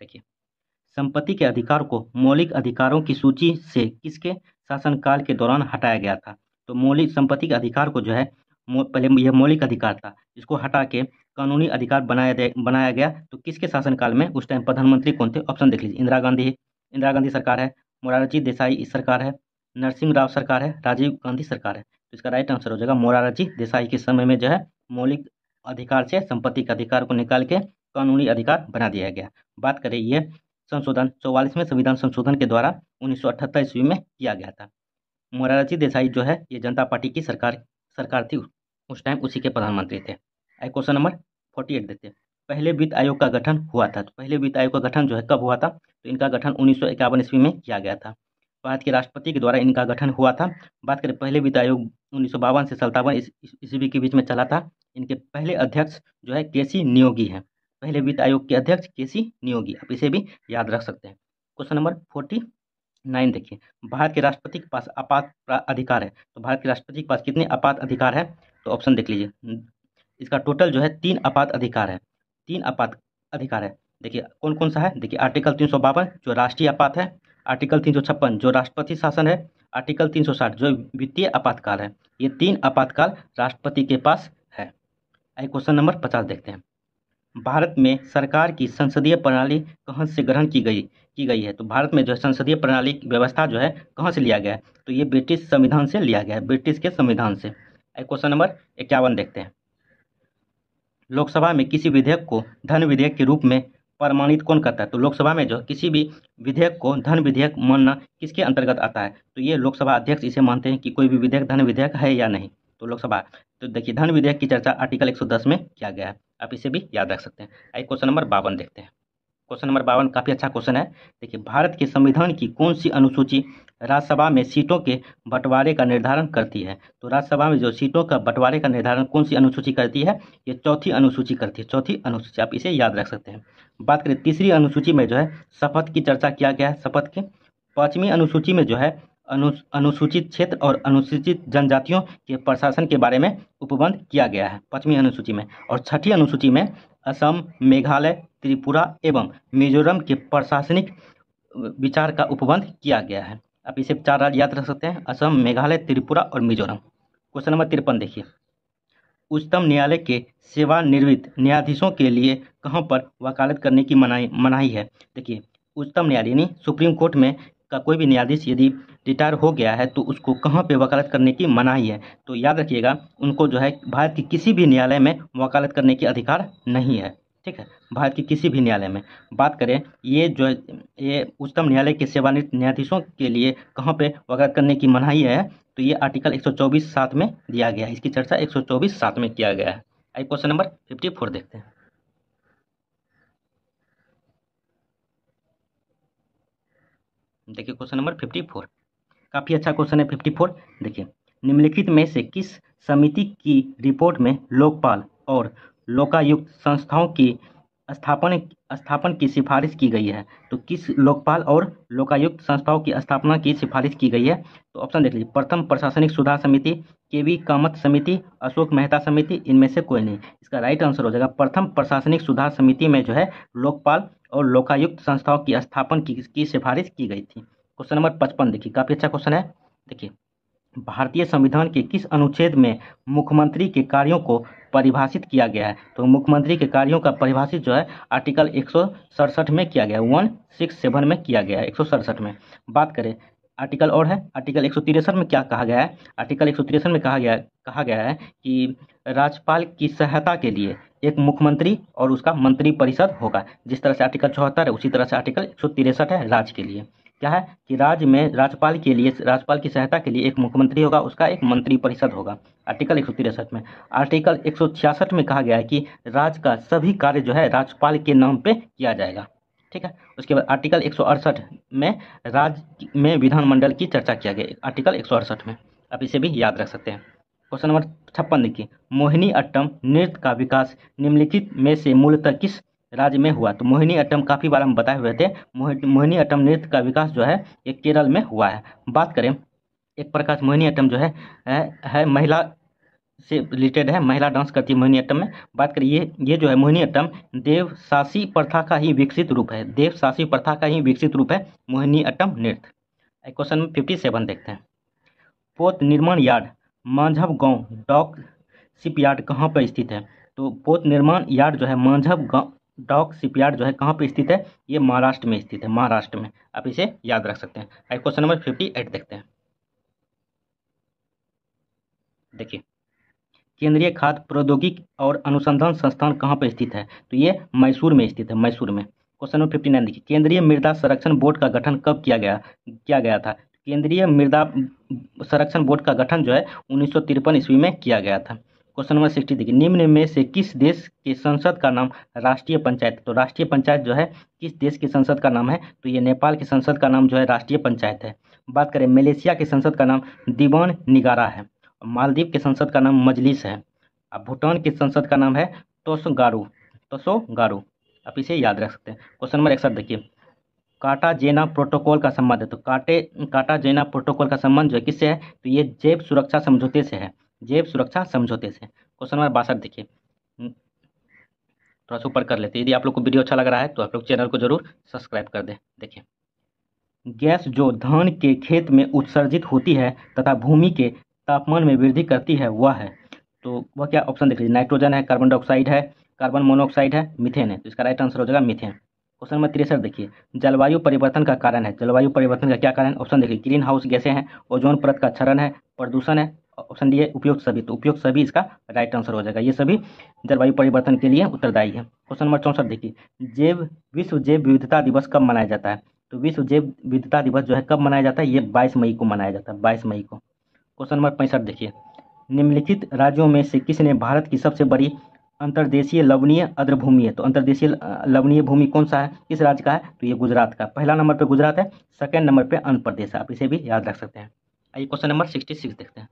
देखिए संपत्ति के अधिकार को मौलिक अधिकारों की सूची से किसके शासनकाल के दौरान हटाया गया था तो मौलिक संपत्ति के अधिकार को जो है पहले यह मौलिक अधिकार था इसको हटा के कानूनी अधिकार बनाया बनाया गया तो किसके शासनकाल में उस टाइम प्रधानमंत्री कौन थे ऑप्शन देख लीजिए इंदिरा गांधी इंदिरा गांधी सरकार है मोरारजी देसाई इस सरकार है नरसिंह राव सरकार है राजीव गांधी सरकार है तो इसका राइट आंसर हो जाएगा मोरारजी देसाई के समय में जो है मौलिक अधिकार से संपत्ति के अधिकार को निकाल के कानूनी अधिकार बना दिया गया बात करें ये संशोधन चौवालीसवें संविधान संशोधन के द्वारा उन्नीस ईस्वी में किया गया था मोरारजी देसाई जो है ये जनता पार्टी की सरकार सरकार थी उस टाइम उसी के प्रधानमंत्री थे आई क्वेश्चन नंबर फोर्टी एट देते पहले वित्त आयोग का गठन हुआ था तो पहले वित्त आयोग का गठन जो है कब हुआ था तो इनका गठन उन्नीस ईस्वी में किया गया था भारत के राष्ट्रपति के द्वारा इनका गठन हुआ था बात करें पहले वित्त आयोग उन्नीस से सत्तावन ईस्वी के बीच में चला था इनके पहले अध्यक्ष जो है के सी नियोगी हैं पहले वित्त आयोग के अध्यक्ष के सी नियोगी आप इसे भी याद रख सकते हैं क्वेश्चन नंबर फोर्टी नाइन देखिए भारत के राष्ट्रपति के पास आपात अधिकार है तो भारत के राष्ट्रपति के पास कितने आपात अधिकार है तो ऑप्शन देख लीजिए इसका टोटल जो है तीन आपात अधिकार है तीन आपात अधिकार है देखिए कौन कौन सा है देखिए आर्टिकल तीन जो राष्ट्रीय आपात है आर्टिकल तीन जो राष्ट्रपति शासन है आर्टिकल साठ जो वित्तीय आपातकाल है ये तीन आपातकाल राष्ट्रपति के पास है आइए क्वेश्चन नंबर पचास देखते हैं भारत में सरकार की संसदीय प्रणाली कहाँ से ग्रहण की गई की गई है तो भारत में जो है संसदीय प्रणाली की व्यवस्था जो है कहाँ से लिया गया है तो ये ब्रिटिश संविधान से लिया गया है ब्रिटिश के संविधान से क्वेश्चन नंबर इक्यावन देखते हैं लोकसभा में किसी विधेयक को धन विधेयक के रूप में प्रमाणित कौन करता है तो लोकसभा में जो किसी भी विधेयक को धन विधेयक मानना किसके अंतर्गत आता है तो ये लोकसभा अध्यक्ष इसे मानते हैं कि कोई भी विधेयक धन विधेयक है या नहीं तो लोकसभा तो देखिए धन विधेयक की चर्चा आर्टिकल 110 में किया गया है आप इसे भी याद रख सकते हैं आइए क्वेश्चन नंबर बावन देखते हैं क्वेश्चन नंबर बावन काफ़ी अच्छा क्वेश्चन है देखिए भारत के संविधान की कौन सी अनुसूची राज्यसभा में सीटों के बंटवारे का निर्धारण करती है तो राज्यसभा में जो सीटों का बंटवारे का निर्धारण कौन सी अनुसूची करती है ये चौथी अनुसूची करती है चौथी अनुसूची आप इसे याद रख सकते हैं बात करें तीसरी अनुसूची में जो है शपथ की चर्चा किया गया है शपथ की पाँचवीं अनुसूची में जो है अनु अनुसूचित क्षेत्र और अनुसूचित जनजातियों के प्रशासन के बारे में उपबंध किया गया है पाँचवीं अनुसूची में और छठी अनुसूची में असम मेघालय त्रिपुरा एवं मिजोरम के प्रशासनिक विचार का उपबंध किया गया है आप इसे चार राज्य याद रख सकते हैं असम मेघालय त्रिपुरा और मिजोरम क्वेश्चन नंबर तिरपन देखिए उच्चतम न्यायालय के सेवानिवृत्त न्यायाधीशों के लिए कहाँ पर वकालत करने की मनाही मनाही है देखिए उच्चतम न्यायालय यानी सुप्रीम कोर्ट में का कोई भी न्यायाधीश यदि रिटायर हो गया है तो उसको कहाँ पे वकालत करने की मनाही है तो याद रखिएगा उनको जो है भारत के किसी भी न्यायालय में वकालत करने के अधिकार नहीं है ठीक है भारत के किसी भी न्यायालय में बात करें ये जो ये उच्चतम न्यायालय के सेवानिवृत्त न्यायाधीशों के लिए कहाँ पे वकालत करने की मनाही है तो ये आर्टिकल एक सात में दिया गया है इसकी चर्चा एक सात में किया गया है आई क्वेश्चन नंबर फिफ्टी देखते हैं देखिए क्वेश्चन नंबर फिफ्टी फोर काफ़ी अच्छा क्वेश्चन है फिफ्टी फोर देखिए निम्नलिखित में से किस समिति की रिपोर्ट में लोकपाल और लोकायुक्त संस्थाओं की स्थापन स्थापन की सिफारिश की गई है तो किस लोकपाल और लोकायुक्त संस्थाओं की स्थापना की सिफारिश की गई है तो ऑप्शन देख लीजिए प्रथम प्रशासनिक सुधार समिति के वी कामत समिति अशोक मेहता समिति इनमें से कोई नहीं इसका राइट आंसर हो जाएगा प्रथम प्रशासनिक सुधार समिति में जो है लोकपाल और लोकायुक्त संस्थाओं की स्थापना की, की सिफारिश की गई थी क्वेश्चन नंबर पचपन देखिए काफ़ी अच्छा क्वेश्चन है देखिए भारतीय संविधान के किस अनुच्छेद में मुख्यमंत्री के कार्यों को परिभाषित किया गया है तो मुख्यमंत्री के कार्यों का परिभाषित जो है आर्टिकल एक में किया गया वन सिक्स सेवन में किया गया है एक में बात करें आर्टिकल और है आर्टिकल एक में क्या कहा गया है आर्टिकल एक में कहा गया कहा गया है कि राज्यपाल की सहायता के लिए एक मुख्यमंत्री और उसका मंत्री परिषद होगा जिस तरह से आर्टिकल चौहत्तर है उसी तरह से आर्टिकल एक है राज्य के लिए क्या है कि राज्य में राज्यपाल के लिए राज्यपाल की सहायता के लिए एक मुख्यमंत्री होगा उसका एक मंत्री परिषद होगा आर्टिकल एक में आर्टिकल एक में कहा गया है कि राज्य का सभी कार्य जो है राज्यपाल के नाम पे किया जाएगा ठीक है उसके बाद आर्टिकल एक में राज्य में विधानमंडल की चर्चा किया गया आर्टिकल एक में आप इसे भी याद रख सकते हैं क्वेश्चन नंबर छप्पन देखिए मोहिनी अट्टम नृत्य का विकास निम्नलिखित में से मूलतः किस राज्य में हुआ तो मोहिनी अट्टम काफ़ी बार हम बताए हुए थे मोहिनी अट्टम नृत्य का विकास जो है ये केरल में हुआ है बात करें एक प्रकाश मोहिनी अट्टम जो है है महिला से रिलेटेड है महिला डांस करती है मोहिनी अट्टम में बात करिए ये ये जो है मोहिनी अट्टम देवशासी प्रथा का ही विकसित रूप है देवशासी प्रथा का ही विकसित रूप है मोहिनी अट्टम नृत्य क्वेश्चन फिफ्टी सेवन देखते हैं पोत निर्माण यार्ड मांझव डॉक शिपयार्ड कहाँ पर स्थित है तो पोत निर्माण यार्ड जो है मांझव डॉक शिपयार्ड जो है कहाँ पर स्थित है ये महाराष्ट्र में स्थित है महाराष्ट्र में आप इसे याद रख सकते हैं आइए क्वेश्चन नंबर फिफ्टी एट देखते हैं देखिए केंद्रीय खाद्य प्रौद्योगिक और अनुसंधान संस्थान कहाँ पर स्थित है तो ये मैसूर में स्थित है मैसूर में क्वेश्चन नंबर फिफ्टी नाइन देखिए केंद्रीय मृदा संरक्षण बोर्ड का गठन कब किया गया किया गया था केंद्रीय मृदा संरक्षण बोर्ड का गठन जो है उन्नीस ईस्वी में किया गया था क्वेश्चन नंबर सिक्सटी देखिए निम्न में से किस देश के संसद का नाम राष्ट्रीय पंचायत तो राष्ट्रीय पंचायत जो है किस देश के संसद का नाम है तो ये नेपाल की संसद का नाम जो है राष्ट्रीय पंचायत है बात करें मलेशिया के संसद का नाम दीवान निगारा है मालदीव के संसद का नाम मजलिस है और भूटान के संसद का नाम है तोसो गारू तोसो गारू आप इसे याद रख सकते हैं क्वेश्चन नंबर इकसठ देखिए जेना प्रोटोकॉल का संबंध है तो काटे जेना प्रोटोकॉल का संबंध जो है किससे है तो ये जैव सुरक्षा समझौते से है जैव सुरक्षा समझौते से क्वेश्चन नंबर बासठ देखिए हम्म, थोड़ा सा ऊपर कर लेते हैं यदि आप लोग को वीडियो अच्छा लग रहा है तो आप लोग चैनल को जरूर सब्सक्राइब कर दें देखिए गैस जो धान के खेत में उत्सर्जित होती है तथा भूमि के तापमान में वृद्धि करती है वह है तो वह क्या ऑप्शन देख लीजिए नाइट्रोजन है कार्बन डाइऑक्साइड है कार्बन मोनोऑक्साइड है मिथेन है तो इसका राइट आंसर हो जाएगा मिथेन क्वेश्चन नंबर तिरसठ देखिए जलवायु परिवर्तन का कारण है जलवायु परिवर्तन का क्या कारण ऑप्शन देखिए ग्रीन हाउस गैसे हैं ओजोन परत का क्षरण है प्रदूषण है ऑप्शन डी है उपयुक्त सभी तो उपयुक्त सभी इसका राइट आंसर हो जाएगा ये सभी जलवायु परिवर्तन के लिए उत्तरदायी है क्वेश्चन नंबर चौंसठ देखिए जैव विश्व जैव विविधता दिवस कब मनाया जाता है तो विश्व जैव विविधता दिवस जो है कब मनाया जाता है ये बाईस मई को मनाया जाता है बाईस मई को क्वेश्चन नंबर पैंसठ देखिए निम्नलिखित राज्यों में से किसने भारत की सबसे बड़ी अंतर्देशीय लवणीय है तो अंतर्देशीय लवणीय भूमि कौन सा है किस राज्य का है तो ये गुजरात का पहला नंबर पे गुजरात है सेकंड नंबर पे आंध्र प्रदेश है आप इसे भी याद रख सकते हैं आइए क्वेश्चन नंबर सिक्सटी सिक्स देखते हैं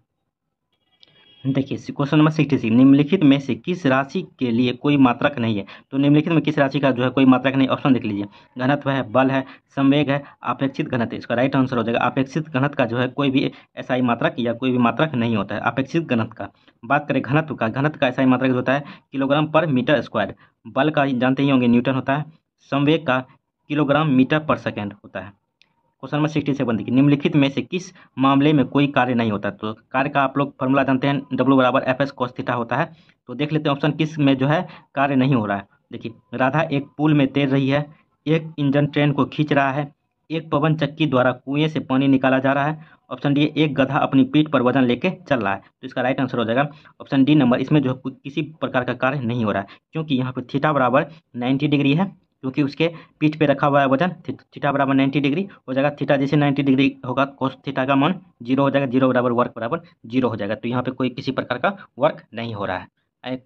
देखिए क्वेश्चन नंबर सिक्सटी सिक्स निम्नलिखित में से किस राशि के लिए कोई मात्रक नहीं है तो निम्नलिखित में किस राशि का जो है कोई मात्रक नहीं ऑप्शन देख लीजिए घनत्व है बल है संवेग है अपेक्षित घनत्व इसका राइट आंसर हो जाएगा अपेक्षित घनत्व का जो है कोई भी ही मात्रक या कोई भी मात्रक नहीं होता है अपेक्षित घनत्व का बात करें घनत्व का घनत्व का ही मात्रक होता है किलोग्राम पर मीटर स्क्वायर बल का जानते ही होंगे न्यूटन होता है संवेग का किलोग्राम मीटर पर सेकेंड होता है क्वेश्चन नंबर सिक्सटी सेवन देखिए निम्नलिखित में से किस मामले में कोई कार्य नहीं होता तो कार्य का आप लोग फॉर्मूला जानते हैं डब्ल्यू बराबर एफ एस कोस्थिटा होता है तो देख लेते हैं ऑप्शन किस में जो है कार्य नहीं हो रहा है देखिए राधा एक पुल में तैर रही है एक इंजन ट्रेन को खींच रहा है एक पवन चक्की द्वारा कुएं से पानी निकाला जा रहा है ऑप्शन डी एक गधा अपनी पीठ पर वजन लेके चल रहा है तो इसका राइट आंसर हो जाएगा ऑप्शन डी नंबर इसमें जो किसी प्रकार का कार्य नहीं हो रहा है क्योंकि यहाँ पर थीटा बराबर नाइन्टी डिग्री है क्योंकि उसके पीठ पे रखा हुआ है वजन थीटा बराबर नाइन्टी डिग्री हो जाएगा थीटा जैसे नाइन्टी डिग्री होगा कोस थीटा का मान जीरो हो जाएगा जीरो बराबर वर्क बराबर जीरो हो जाएगा तो यहाँ पे कोई किसी प्रकार का वर्क नहीं हो रहा है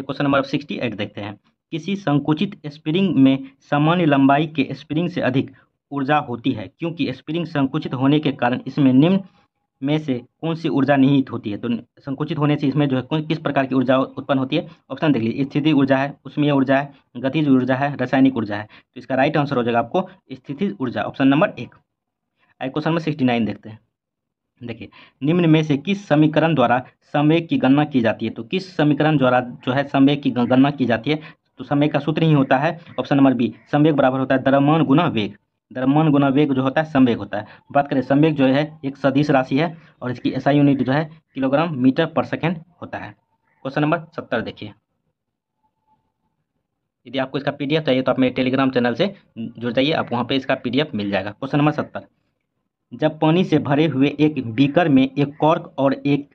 क्वेश्चन नंबर सिक्सटी एट देखते हैं किसी संकुचित स्प्रिंग में सामान्य लंबाई के स्प्रिंग से अधिक ऊर्जा होती है क्योंकि स्प्रिंग संकुचित होने के कारण इसमें निम्न में से कौन सी ऊर्जा निहित होती है तो संकुचित होने से इसमें जो है किस प्रकार की ऊर्जा उत्पन्न होती है ऑप्शन देख लीजिए स्थिति ऊर्जा है उसमें ऊर्जा है गतिज ऊर्जा है रासायनिक ऊर्जा है तो इसका राइट आंसर हो जाएगा आपको स्थिति ऊर्जा ऑप्शन नंबर एक आई क्वेश्चन नंबर सिक्सटी नाइन देखते हैं देखिए निम्न में से किस समीकरण द्वारा संवेग की गणना की जाती है तो किस समीकरण द्वारा जो है संवेग की गणना की जाती है तो समय का सूत्र ही होता है ऑप्शन नंबर बी संवेग बराबर होता है द्रव्यमान गुना वेग द्रव्यमान गुना वेग जो होता है संवेग होता है बात करें संवेग जो है एक सदिश राशि है और इसकी ऐसा यूनिट जो है किलोग्राम मीटर पर सेकेंड होता है क्वेश्चन नंबर सत्तर देखिए यदि आपको इसका पीडीएफ चाहिए तो आप मेरे टेलीग्राम चैनल से जुड़ जाइए आप वहाँ पे इसका पीडीएफ मिल जाएगा क्वेश्चन नंबर सत्तर जब पानी से भरे हुए एक बीकर में एक कॉर्क और एक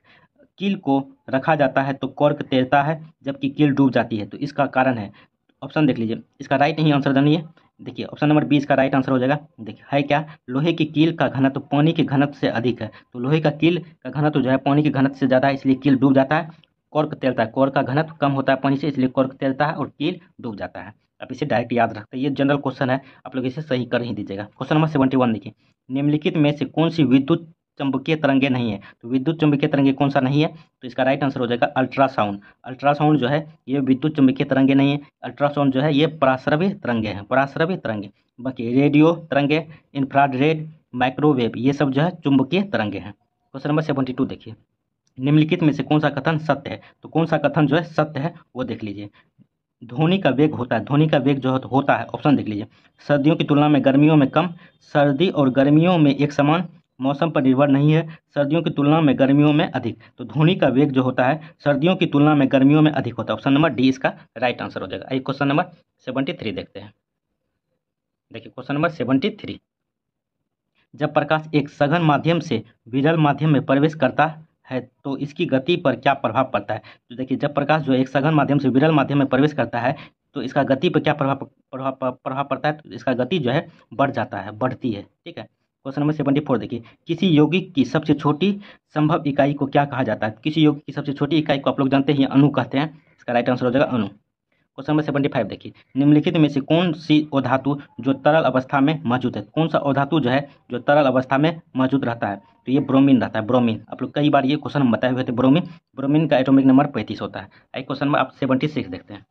कील को रखा जाता है तो कॉर्क तैरता है जबकि कील डूब जाती है तो इसका कारण है ऑप्शन देख लीजिए इसका राइट नहीं आंसर जानिए देखिए ऑप्शन नंबर बीस का राइट आंसर हो जाएगा देखिए है क्या लोहे की कील का घनत्व तो पानी के घनत्व से अधिक है तो लोहे का कील का घनत्व तो जो है पानी के घनत्व से ज़्यादा है इसलिए कील डूब जाता है कॉर्क तैरता है कॉर्क का घनत्व कम होता है पानी से इसलिए कॉर्क तैरता है और कील डूब जाता है आप इसे डायरेक्ट याद रखते हैं ये जनरल क्वेश्चन है आप लोग इसे सही कर ही दीजिएगा क्वेश्चन नंबर सेवेंटी वन देखिए निम्नलिखित में से कौन सी विद्युत चुंबकीय तरंगे नहीं है तो विद्युत चुंबकीय तरंगे कौन सा नहीं है तो इसका राइट आंसर हो जाएगा अल्ट्रासाउंड अल्ट्रासाउंड जो है ये विद्युत चुंबकीय तरंगे नहीं है अल्ट्रासाउंड जो है ये पराश्रव्य तरंगे हैं पराश्रव्य तरंगे बाकी रेडियो तरंगे इन्फ्राड रेड माइक्रोवेव ये सब जो है चुंबकीय तरंगे हैं क्वेश्चन नंबर सेवेंटी टू देखिए निम्नलिखित में से कौन सा कथन सत्य है तो कौन सा कथन जो है सत्य है वो देख लीजिए ध्वनि का वेग होता है ध्वनि का वेग जो होता है ऑप्शन देख लीजिए सर्दियों की तुलना में गर्मियों में कम सर्दी और गर्मियों में एक समान मौसम पर निर्भर नहीं है सर्दियों की तुलना में गर्मियों में अधिक तो ध्वनि का वेग जो होता है सर्दियों की तुलना में गर्मियों में अधिक होता है ऑप्शन नंबर डी इसका राइट आंसर हो जाएगा आइए क्वेश्चन नंबर सेवेंटी थ्री देखते हैं देखिए क्वेश्चन नंबर सेवेंटी थ्री जब प्रकाश एक सघन माध्यम से विरल माध्यम में प्रवेश करता है तो इसकी गति पर क्या प्रभाव पड़ता है तो देखिए जब प्रकाश जो एक सघन माध्यम से विरल माध्यम में प्रवेश करता है तो इसका गति पर क्या प्रभाव प्रभाव प्रभाव पड़ता है तो इसका गति जो है बढ़ जाता है बढ़ती है ठीक है क्वेश्चन नंबर सेवेंटी फोर देखिए किसी यौगिक की सबसे छोटी संभव इकाई को क्या कहा जाता है किसी यौगिक की सबसे छोटी इकाई को आप लोग जानते हैं अनु कहते हैं इसका राइट आंसर हो जाएगा अनु क्वेश्चन नंबर सेवेंटी फाइव देखिए निम्नलिखित में से कौन सी औधातु जो तरल अवस्था में मौजूद है कौन सा औधातु जो है जो तरल अवस्था में मौजूद रहता है तो ये ब्रोमीन रहता है ब्रोमीन आप लोग कई बार ये क्वेश्चन बताए हुए थे ब्रोमीन ब्रोमीन का एटोमिक नंबर पैंतीस होता है एक क्वेश्चन नंबर आप सेवेंटी सिक्स देखते हैं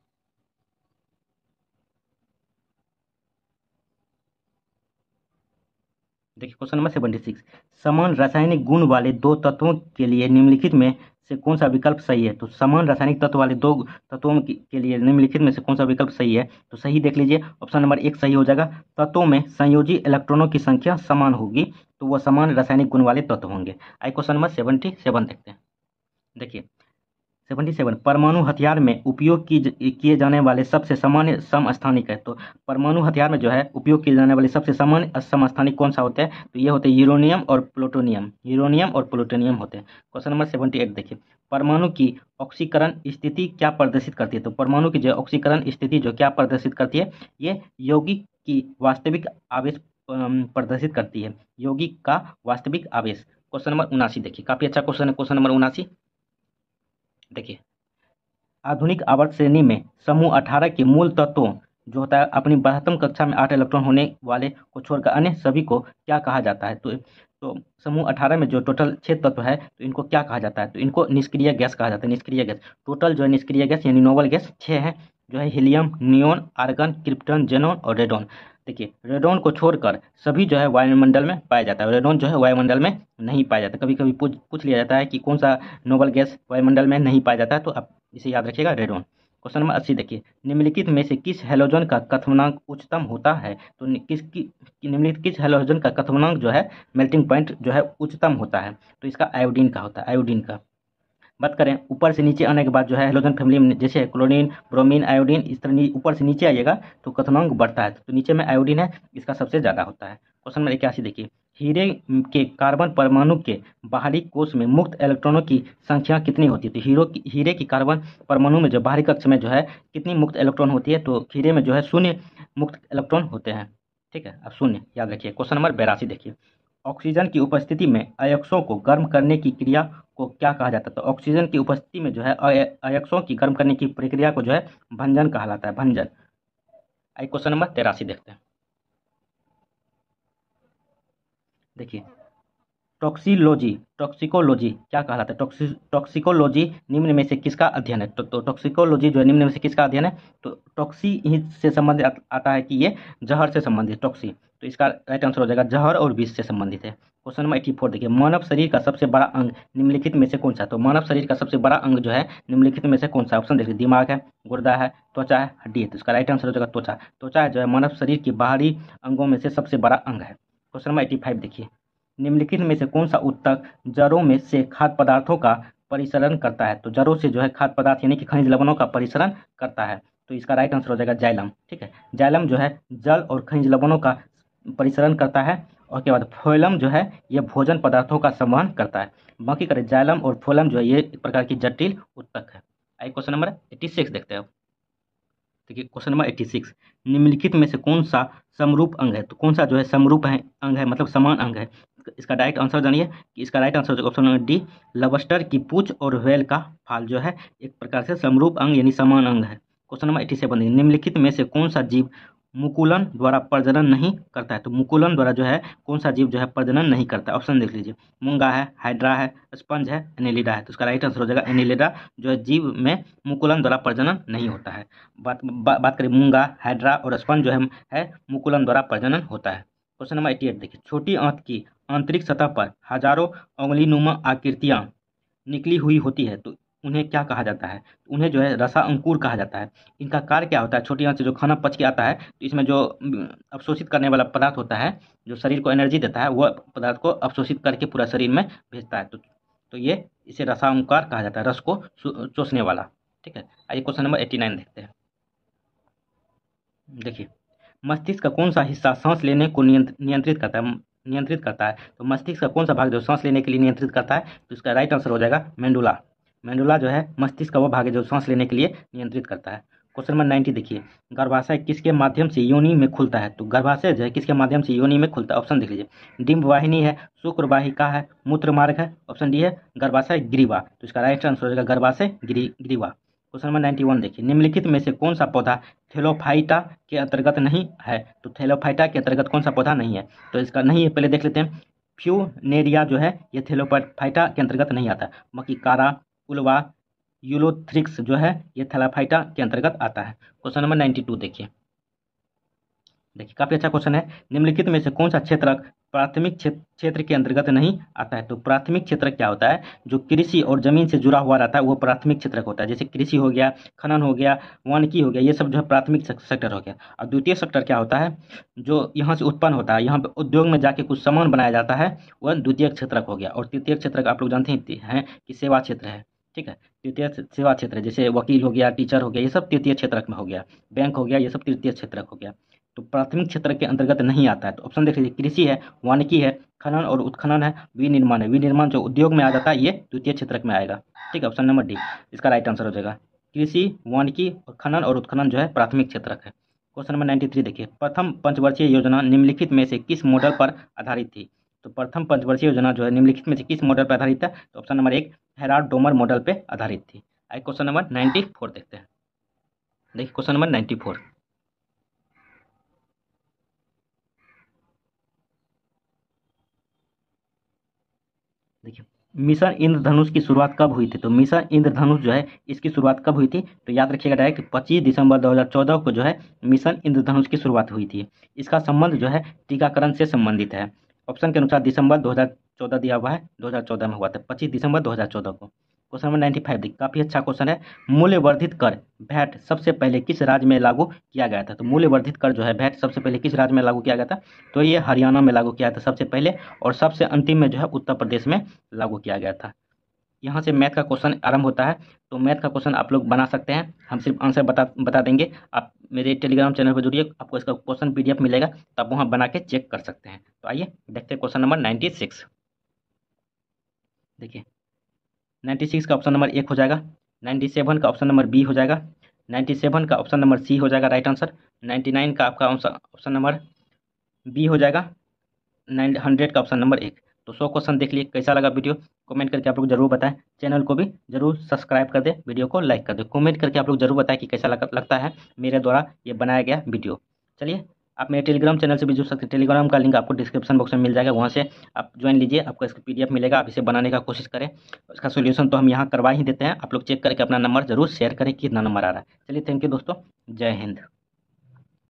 देखिए क्वेश्चन नंबर सेवेंटी सिक्स समान रासायनिक गुण वाले दो तत्वों के लिए निम्नलिखित में से कौन सा विकल्प सही है तो समान रासायनिक तत्व वाले दो तत्वों के लिए निम्नलिखित में से कौन सा विकल्प सही है तो सही देख लीजिए ऑप्शन नंबर एक सही हो जाएगा तत्वों में संयोजी इलेक्ट्रॉनों की संख्या समान होगी तो वह समान रासायनिक गुण वाले तत्व होंगे आई क्वेश्चन नंबर सेवेंटी सेवन देखते हैं देखिए सेवेंटी सेवन परमाणु हथियार में उपयोग की किए जाने वाले सबसे सामान्य समस्थानिक है तो परमाणु हथियार में जो है उपयोग किए जाने वाले सबसे सामान्य समस्थानिक कौन सा होता है तो ये होते हैं यूरोनियम और प्लूटोनियम यूरोनियम और प्लूटोनियम होते हैं क्वेश्चन नंबर सेवेंटी एट देखिए परमाणु की ऑक्सीकरण स्थिति क्या प्रदर्शित करती है तो परमाणु की जो ऑक्सीकरण स्थिति जो क्या प्रदर्शित करती है ये यौगिक की वास्तविक आवेश प्रदर्शित करती है यौगिक का वास्तविक आवेश क्वेश्चन नंबर उनासी देखिए काफी अच्छा क्वेश्चन है क्वेश्चन नंबर उनासी देखिए आधुनिक आवर्त श्रेणी में समूह अठारह के मूल तत्वों जो होता है अपनी बहत्तम कक्षा में आठ इलेक्ट्रॉन होने वाले को छोड़कर अन्य सभी को क्या कहा जाता है तो तो समूह अठारह में जो टोटल छः तत्व है तो इनको क्या कहा जाता है तो इनको निष्क्रिय गैस कहा जाता है निष्क्रिय गैस टोटल जो है निष्क्रिय गैस यानी नोवल गैस छः है जो है helium neon argon krypton xenon और रेडोन देखिए रेडोन को छोड़कर सभी जो है वायुमंडल में पाया जाता है रेडोन जो है वायुमंडल में नहीं पाया जाता कभी कभी पूछ पूछ लिया जाता है कि कौन सा नोबल गैस वायुमंडल में नहीं पाया जाता है तो आप इसे याद रखिएगा रेडोन क्वेश्चन नंबर अस्सी देखिए निम्नलिखित में से किस हेलोजन का कथनांक उच्चतम होता है तो किस की निम्नलिखित किस हेलोजन का कथनांक जो है मेल्टिंग पॉइंट जो है उच्चतम होता है तो इसका आयोडीन का होता है आयोडीन का बात करें ऊपर से नीचे आने के बाद जो है हेलोजन फैमिली में जैसे क्लोरीन ब्रोमीन आयोडीन इस तरह ऊपर से नीचे आइएगा तो कथनांक बढ़ता है तो नीचे में आयोडीन है इसका सबसे ज़्यादा होता है क्वेश्चन नंबर इक्यासी देखिए हीरे के कार्बन परमाणु के बाहरी कोष में मुक्त इलेक्ट्रॉनों की संख्या कितनी होती है तो हीरो की हीरे की कार्बन परमाणु में जो बाहरी कक्ष में जो है कितनी मुक्त इलेक्ट्रॉन होती है तो हीरे में जो है शून्य मुक्त इलेक्ट्रॉन होते हैं ठीक है अब शून्य याद रखिए क्वेश्चन नंबर बेरासी देखिए ऑक्सीजन की उपस्थिति में अयक्सों को गर्म करने की क्रिया को क्या कहा जाता है तो ऑक्सीजन की उपस्थिति में जो है अयक्सों की गर्म करने की प्रक्रिया को जो है भंजन कहलाता है भंजन आई क्वेश्चन नंबर तेरासी देखते हैं देखिए टॉक्सिलोजी टॉक्सिकोलॉजी क्या कहलाता है टॉक्सिकोलॉजी निम्न में से किसका अध्ययन है तो, तो टॉक्सिकोलॉजी जो है निम्न में से किसका अध्ययन है तो टॉक्सी ही से संबंधित आता है कि ये जहर से संबंधित टॉक्सी तो इसका राइट आंसर हो जाएगा जहर और विष से संबंधित है क्वेश्चन नंबर एट्टी फोर देखिए मानव शरीर का सबसे बड़ा अंग निम्नलिखित में से कौन सा है तो मानव शरीर का सबसे बड़ा अंग जो है निम्नलिखित में से कौन सा ऑप्शन देखिए दिमाग है गुर्दा है त्वचा है हड्डी है तो इसका राइट आंसर हो जाएगा त्वचा त्वचा जो है मानव शरीर के बाहरी अंगों में से सबसे बड़ा अंग है क्वेश्चन नंबर एट्टी फाइव देखिए निम्नलिखित में से कौन सा उत्तक जड़ों में से खाद्य पदार्थों का परिसरण करता है तो जड़ों से जो है खाद्य पदार्थ यानी कि खनिज लवणों का परिसरण करता है तो इसका राइट आंसर हो जाएगा जाइलम ठीक है जाइलम जो है जल और खनिज लवणों का परिसरण करता है और के बाद फोलम जो है यह भोजन पदार्थों का संवहन करता है बाकी करें जाइलम और फोलम जो है ये एक प्रकार की जटिल उत्तक है आइए क्वेश्चन नंबर एट्टी सिक्स देखते हैं देखिए क्वेश्चन नंबर एट्टी सिक्स निम्नलिखित में से कौन सा समरूप अंग है तो कौन सा जो है समरूप है अंग है मतलब समान अंग है इसका डायरेक्ट आंसर जानिए कि इसका right answer option number D lobster की पूछ और वेल का फाल जो है एक प्रकार से समरूप अंग यानी समान अंग है क्वेश्चन नंबर एटी सेवन निम्नलिखित में से कौन सा जीव मुकुलन द्वारा प्रजनन नहीं करता है तो मुकुलन द्वारा जो है कौन सा जीव जो है प्रजनन नहीं करता है ऑप्शन देख लीजिए मूंगा है हाइड्रा है स्पंज है एनिलिडा है तो उसका राइट आंसर हो जाएगा एनिलिडा जो है जीव में मुकुलन द्वारा प्रजनन नहीं होता है बात बा, बात करें मुंगा हाइड्रा और स्पंज जो है, है मुकुलन द्वारा प्रजनन होता है क्वेश्चन नंबर एट्टी एट देखिए छोटी आंत की आंतरिक सतह पर हजारों उंगलीनुमा आकृतियाँ निकली हुई होती है तो उन्हें क्या कहा जाता है उन्हें जो है रसा अंकुर कहा जाता है इनका कार्य क्या होता है छोटी आंत से जो खाना पच के आता है तो इसमें जो अवशोषित करने वाला पदार्थ होता है जो शरीर को एनर्जी देता है वह पदार्थ को अवशोषित करके पूरा शरीर में भेजता है तो तो ये इसे रसा अंकार कहा जाता है रस को चोसने वाला ठीक है आइए क्वेश्चन नंबर एट्टी नाइन देखते हैं देखिए मस्तिष्क का कौन सा हिस्सा सांस लेने को नियंत्रित करता है नियंत्रित करता है तो मस्तिष्क का कौन सा भाग जो सांस लेने के लिए नियंत्रित करता है तो इसका राइट आंसर हो जाएगा मेंडुला मेंडुला जो है मस्तिष्क का वो भाग है जो सांस लेने के लिए नियंत्रित करता है क्वेश्चन नंबर नाइन्टी देखिए गर्भाशय किसके माध्यम से योनि में खुलता है तो गर्भाशय जो है किसके माध्यम से योनि में खुलता है ऑप्शन देख लीजिए डिम्ब वाहिनी है शुक्र वाहिका है मूत्र मार्ग है ऑप्शन डी है गर्भाशय ग्रीवा तो इसका राइट आंसर हो जाएगा गर्भाशय ग्री ग्रीवा क्वेश्चन नंबर नाइन्टी वन देखिए निम्नलिखित में से कौन सा पौधा थेलोफाइटा के अंतर्गत नहीं है तो थेलोफाइटा के अंतर्गत कौन सा पौधा नहीं है तो इसका नहीं है पहले देख लेते हैं फ्यूनेरिया जो है ये थेलोफाइटा के अंतर्गत नहीं आता बाकी कारा उलवा यूलोथ्रिक्स जो है ये थेलाफाइटा के अंतर्गत आता है क्वेश्चन नंबर नाइन्टी टू देखिए देखिए काफ़ी अच्छा क्वेश्चन है निम्नलिखित में से कौन सा क्षेत्र प्राथमिक क्षेत्र के अंतर्गत नहीं आता है तो प्राथमिक क्षेत्र क्या होता है जो कृषि और जमीन से जुड़ा हुआ रहता है वो प्राथमिक क्षेत्र होता है जैसे कृषि हो गया खनन हो गया वानिकी हो गया ये सब जो है प्राथमिक सेक्टर हो गया और द्वितीय सेक्टर क्या होता है जो यहाँ से उत्पन्न होता है यहाँ पर उद्योग में जाके कुछ सामान बनाया जाता है वह द्वितीय क्षेत्र हो गया और तृतीय क्षेत्र आप लोग जानते हैं कि सेवा क्षेत्र है ठीक है तृतीय सेवा क्षेत्र जैसे वकील हो गया टीचर हो गया ये सब तृतीय क्षेत्र में हो गया बैंक हो गया ये सब तृतीय क्षेत्र हो गया तो प्राथमिक क्षेत्र के अंतर्गत नहीं आता है तो ऑप्शन देख लीजिए कृषि है वानिकी है खनन और उत्खनन है विनिर्माण है विनिर्माण जो उद्योग में आ जाता है ये द्वितीय क्षेत्र में आएगा ठीक है ऑप्शन नंबर डी इसका राइट आंसर हो जाएगा कृषि वानिकी और खनन और उत्खनन जो है प्राथमिक क्षेत्र है क्वेश्चन नंबर नाइन्टी थ्री देखिए प्रथम पंचवर्षीय योजना निम्नलिखित में से किस मॉडल पर आधारित थी तो प्रथम पंचवर्षीय योजना जो है निम्नलिखित में से किस मॉडल पर आधारित है तो ऑप्शन नंबर एक हेराड डोमर मॉडल पर आधारित थी आई क्वेश्चन नंबर नाइन्टी फोर देखते हैं देखिए question number ninety four mission Indradhanush की शुरुआत कब हुई थी तो मिशन इंद्रधनुष जो है इसकी शुरुआत कब हुई थी तो याद रखिएगा डायरेक्ट पच्चीस दिसंबर 2014 को जो है मिशन इंद्रधनुष की शुरुआत हुई थी इसका संबंध जो है टीकाकरण से संबंधित है ऑप्शन के अनुसार दिसंबर 2014 दिया हुआ है 2014 में हुआ था पच्चीस दिसंबर 2014 को क्वेश्चन नंबर नाइन्टी फाइव देखिए काफ़ी अच्छा क्वेश्चन है मूल्यवर्धित कर भैट सबसे पहले किस राज्य में लागू किया गया था तो मूल्य वर्धित कर जो है भैट सबसे पहले किस राज्य में लागू किया गया था तो ये हरियाणा में लागू किया था सबसे पहले और सबसे अंतिम में जो है उत्तर प्रदेश में लागू किया गया था यहाँ से मैथ का क्वेश्चन आरंभ होता है तो मैथ का क्वेश्चन आप लोग बना सकते हैं हम सिर्फ आंसर बता बता देंगे आप मेरे टेलीग्राम चैनल पर जुड़िए आपको इसका क्वेश्चन पी मिलेगा तो आप वहाँ बना के चेक कर सकते हैं तो आइए देखते हैं क्वेश्चन नंबर नाइन्टी सिक्स देखिए नाइन्टी सिक्स का ऑप्शन नंबर एक हो जाएगा नाइन्टी सेवन का ऑप्शन नंबर बी हो जाएगा नाइन्टी सेवन का ऑप्शन नंबर सी हो जाएगा राइट आंसर नाइन्टी नाइन का आपका ऑप्शन नंबर बी हो जाएगा नाइन हंड्रेड का ऑप्शन नंबर एक तो सौ क्वेश्चन देख लिए कैसा लगा वीडियो कमेंट करके आप लोग जरूर बताएं चैनल को भी जरूर सब्सक्राइब कर दें वीडियो को लाइक कर दें कमेंट करके आप लोग जरूर बताएं कि कैसा लगता है मेरे द्वारा ये बनाया गया वीडियो चलिए आप मेरे टेलीग्राम चैनल से भी जुड़ सकते हैं टेलीग्राम का लिंक आपको डिस्क्रिप्शन बॉक्स में मिल जाएगा वहाँ से आप ज्वाइन लीजिए आपको इसका पीडीएफ मिलेगा आप इसे बनाने का कोशिश करें इसका सोल्यूशन तो हम यहाँ करवा ही देते हैं आप लोग चेक करके अपना नंबर जरूर शेयर करें कितना नंबर आ रहा है चलिए थैंक यू दोस्तों जय हिंद